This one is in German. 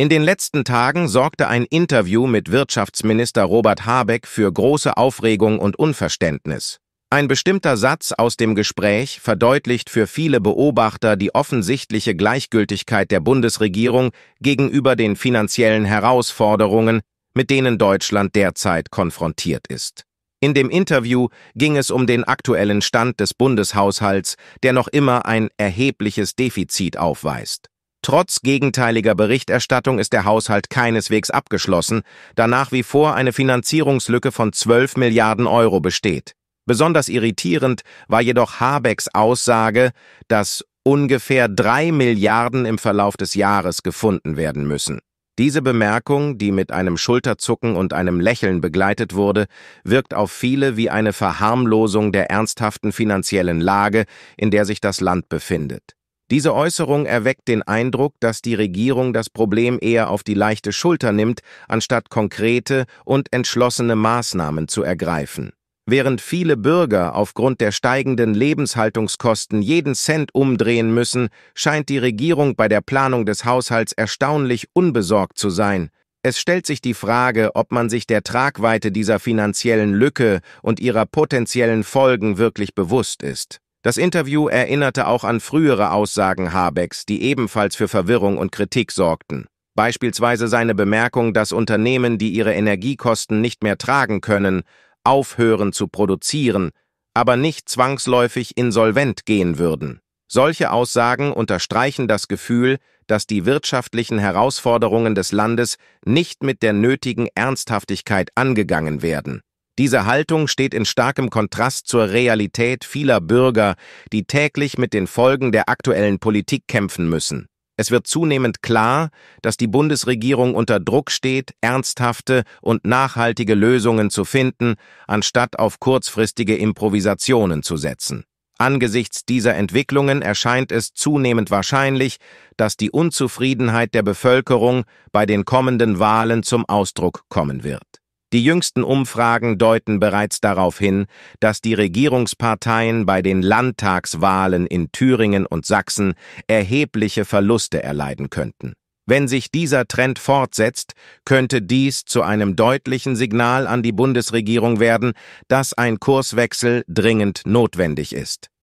In den letzten Tagen sorgte ein Interview mit Wirtschaftsminister Robert Habeck für große Aufregung und Unverständnis. Ein bestimmter Satz aus dem Gespräch verdeutlicht für viele Beobachter die offensichtliche Gleichgültigkeit der Bundesregierung gegenüber den finanziellen Herausforderungen, mit denen Deutschland derzeit konfrontiert ist. In dem Interview ging es um den aktuellen Stand des Bundeshaushalts, der noch immer ein erhebliches Defizit aufweist. Trotz gegenteiliger Berichterstattung ist der Haushalt keineswegs abgeschlossen, da nach wie vor eine Finanzierungslücke von 12 Milliarden Euro besteht. Besonders irritierend war jedoch Habecks Aussage, dass ungefähr 3 Milliarden im Verlauf des Jahres gefunden werden müssen. Diese Bemerkung, die mit einem Schulterzucken und einem Lächeln begleitet wurde, wirkt auf viele wie eine Verharmlosung der ernsthaften finanziellen Lage, in der sich das Land befindet. Diese Äußerung erweckt den Eindruck, dass die Regierung das Problem eher auf die leichte Schulter nimmt, anstatt konkrete und entschlossene Maßnahmen zu ergreifen. Während viele Bürger aufgrund der steigenden Lebenshaltungskosten jeden Cent umdrehen müssen, scheint die Regierung bei der Planung des Haushalts erstaunlich unbesorgt zu sein. Es stellt sich die Frage, ob man sich der Tragweite dieser finanziellen Lücke und ihrer potenziellen Folgen wirklich bewusst ist. Das Interview erinnerte auch an frühere Aussagen Habecks, die ebenfalls für Verwirrung und Kritik sorgten. Beispielsweise seine Bemerkung, dass Unternehmen, die ihre Energiekosten nicht mehr tragen können, aufhören zu produzieren, aber nicht zwangsläufig insolvent gehen würden. Solche Aussagen unterstreichen das Gefühl, dass die wirtschaftlichen Herausforderungen des Landes nicht mit der nötigen Ernsthaftigkeit angegangen werden. Diese Haltung steht in starkem Kontrast zur Realität vieler Bürger, die täglich mit den Folgen der aktuellen Politik kämpfen müssen. Es wird zunehmend klar, dass die Bundesregierung unter Druck steht, ernsthafte und nachhaltige Lösungen zu finden, anstatt auf kurzfristige Improvisationen zu setzen. Angesichts dieser Entwicklungen erscheint es zunehmend wahrscheinlich, dass die Unzufriedenheit der Bevölkerung bei den kommenden Wahlen zum Ausdruck kommen wird. Die jüngsten Umfragen deuten bereits darauf hin, dass die Regierungsparteien bei den Landtagswahlen in Thüringen und Sachsen erhebliche Verluste erleiden könnten. Wenn sich dieser Trend fortsetzt, könnte dies zu einem deutlichen Signal an die Bundesregierung werden, dass ein Kurswechsel dringend notwendig ist.